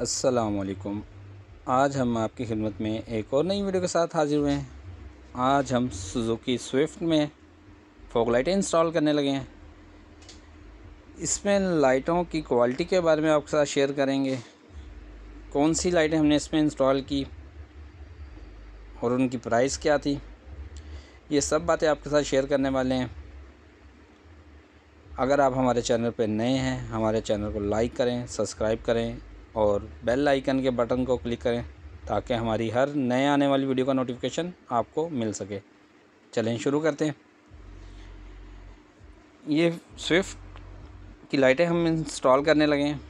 असलकुम आज हम आपकी खिदमत में एक और नई वीडियो के साथ हाजिर हुए हैं आज हम सुजुकी स्विफ्ट में फोक लाइटें इंस्टॉल करने लगे हैं इसमें लाइटों की क्वालिटी के बारे में आपके साथ शेयर करेंगे कौन सी लाइटें हमने इसमें इंस्टॉल की और उनकी प्राइस क्या थी ये सब बातें आपके साथ शेयर करने वाले हैं अगर आप हमारे चैनल पर नए हैं हमारे चैनल को लाइक करें सब्सक्राइब करें और बेल आइकन के बटन को क्लिक करें ताकि हमारी हर नए आने वाली वीडियो का नोटिफिकेशन आपको मिल सके चलें शुरू करते हैं ये स्विफ्ट की लाइटें हम इंस्टॉल करने लगे हैं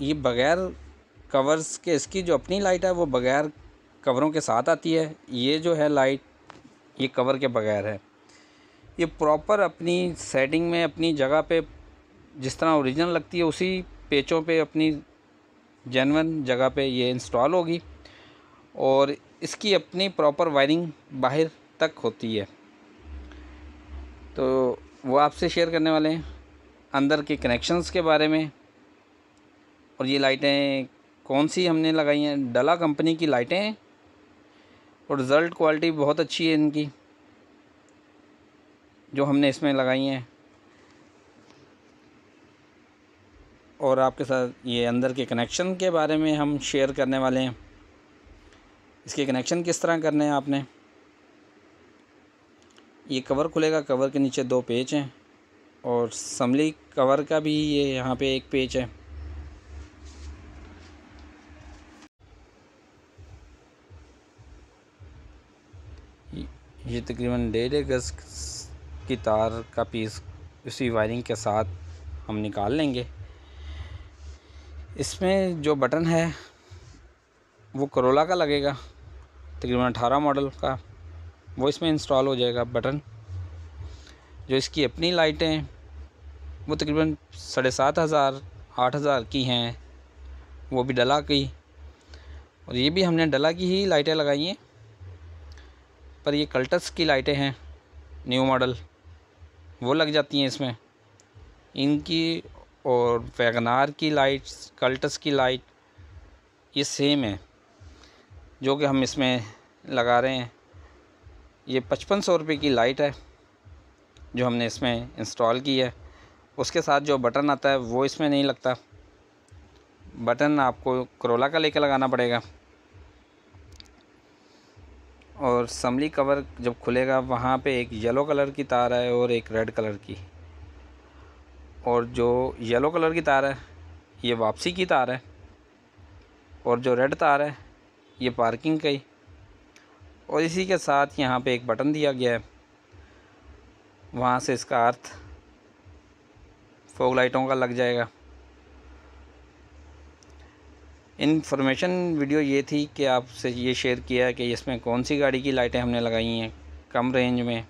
ये बग़ैर कवर्स के इसकी जो अपनी लाइट है वो बग़ैर कवरों के साथ आती है ये जो है लाइट ये कवर के बग़ैर है ये प्रॉपर अपनी सेटिंग में अपनी जगह पे जिस तरह ओरिजिनल लगती है उसी पेचों पे अपनी जेनवन जगह पे ये इंस्टॉल होगी और इसकी अपनी प्रॉपर वायरिंग बाहर तक होती है तो वो आपसे शेयर करने वाले हैं अंदर के कनेक्शंस के बारे में और ये लाइटें कौन सी हमने लगाई हैं डला कंपनी की लाइटें हैं और रिज़ल्ट क्वालिटी बहुत अच्छी है इनकी जो हमने इसमें लगाई हैं और आपके साथ ये अंदर के कनेक्शन के बारे में हम शेयर करने वाले हैं इसके कनेक्शन किस तरह करने हैं आपने ये कवर खुलेगा कवर के नीचे दो पेज हैं और समली कवर का भी ये यहाँ पे एक पेज है ये तकरीबन डेढ़ गज की तार का पीस उसी वायरिंग के साथ हम निकाल लेंगे इसमें जो बटन है वो करोला का लगेगा तकरीबन अठारह मॉडल का वो इसमें इंस्टॉल हो जाएगा बटन जो इसकी अपनी लाइटें वो तकरीबन साढ़े सात हज़ार आठ हज़ार की हैं वो भी डला की और ये भी हमने डला की ही लाइटें लगाई हैं पर ये कल्टस की लाइटें हैं न्यू मॉडल वो लग जाती हैं इसमें इनकी और वैगनार की लाइट्स कल्टस की लाइट ये सेम है जो कि हम इसमें लगा रहे हैं ये पचपन सौ रुपये की लाइट है जो हमने इसमें इंस्टॉल की है उसके साथ जो बटन आता है वो इसमें नहीं लगता बटन आपको करोला का लेकर लगाना पड़ेगा और समली कवर जब खुलेगा वहाँ पे एक येलो कलर की तार है और एक रेड कलर की और जो येलो कलर की तार है ये वापसी की तार है और जो रेड तार है ये पार्किंग का ही और इसी के साथ यहाँ पे एक बटन दिया गया है वहाँ से इसका अर्थ फोग लाइटों का लग जाएगा इन्फॉर्मेशन वीडियो ये थी कि आपसे ये शेयर किया है कि इसमें कौन सी गाड़ी की लाइटें हमने लगाई हैं कम रेंज में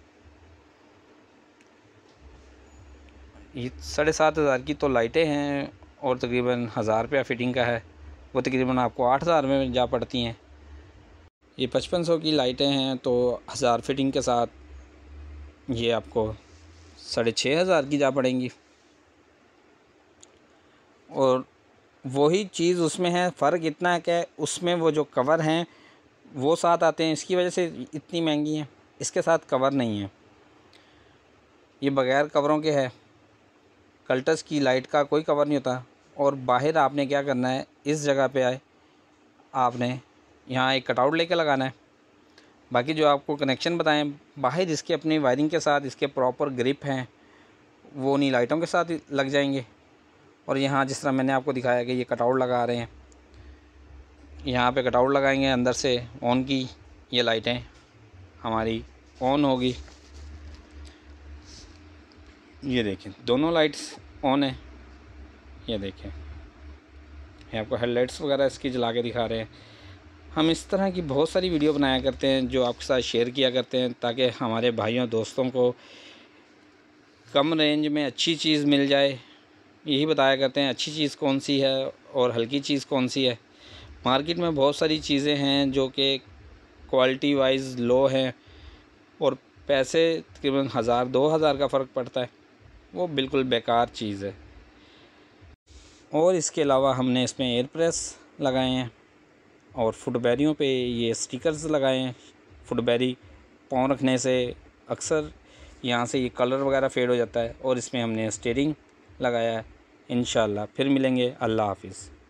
ये साढ़े सात हज़ार की तो लाइटें हैं और तकरीबन हज़ार रुपया फ़िटिंग का है वो तकरीबन आपको आठ हज़ार में जा पड़ती हैं ये पचपन सौ की लाइटें हैं तो हज़ार फिटिंग के साथ ये आपको साढ़े छः हज़ार की जा पड़ेंगी और वही चीज़ उसमें है फ़र्क इतना है कि उसमें वो जो कवर हैं वो साथ आते हैं इसकी वजह से इतनी महंगी हैं इसके साथ कवर नहीं है ये बग़ैर कवरों के है कल्टस की लाइट का कोई कवर नहीं होता और बाहर आपने क्या करना है इस जगह पे आए आपने यहाँ एक कटआउट लेके लगाना है बाकी जो आपको कनेक्शन बताएं बाहर इसके अपनी वायरिंग के साथ इसके प्रॉपर ग्रिप हैं वो उन्हीं लाइटों के साथ लग जाएंगे और यहाँ जिस तरह मैंने आपको दिखाया कि ये कटआउट लगा रहे हैं यहाँ पे कटआउट लगाएंगे अंदर से ऑन की ये लाइटें हमारी ऑन होगी ये देखें दोनों लाइट्स ऑन है ये देखें ये आपको हेडलाइट्स वगैरह इसकी जला के दिखा रहे हैं हम इस तरह की बहुत सारी वीडियो बनाया करते हैं जो आपके साथ शेयर किया करते हैं ताकि हमारे भाइयों दोस्तों को कम रेंज में अच्छी चीज़ मिल जाए यही बताया करते हैं अच्छी चीज़ कौन सी है और हल्की चीज़ कौन सी है मार्केट में बहुत सारी चीज़ें हैं जो कि क्वालिटी वाइज लो हैं और पैसे तकरीबन हज़ार दो हज़ार का फ़र्क पड़ता है वो बिल्कुल बेकार चीज़ है और इसके अलावा हमने इसमें एयर प्रेस लगाए हैं और फुटबैरियों पे ये स्टिकर्स लगाए हैं फुटबैरी पाँव रखने से अक्सर यहाँ से ये कलर वगैरह फेड हो जाता है और इसमें हमने स्टेयरिंग लगाया है इन फिर मिलेंगे अल्लाह हाफिज़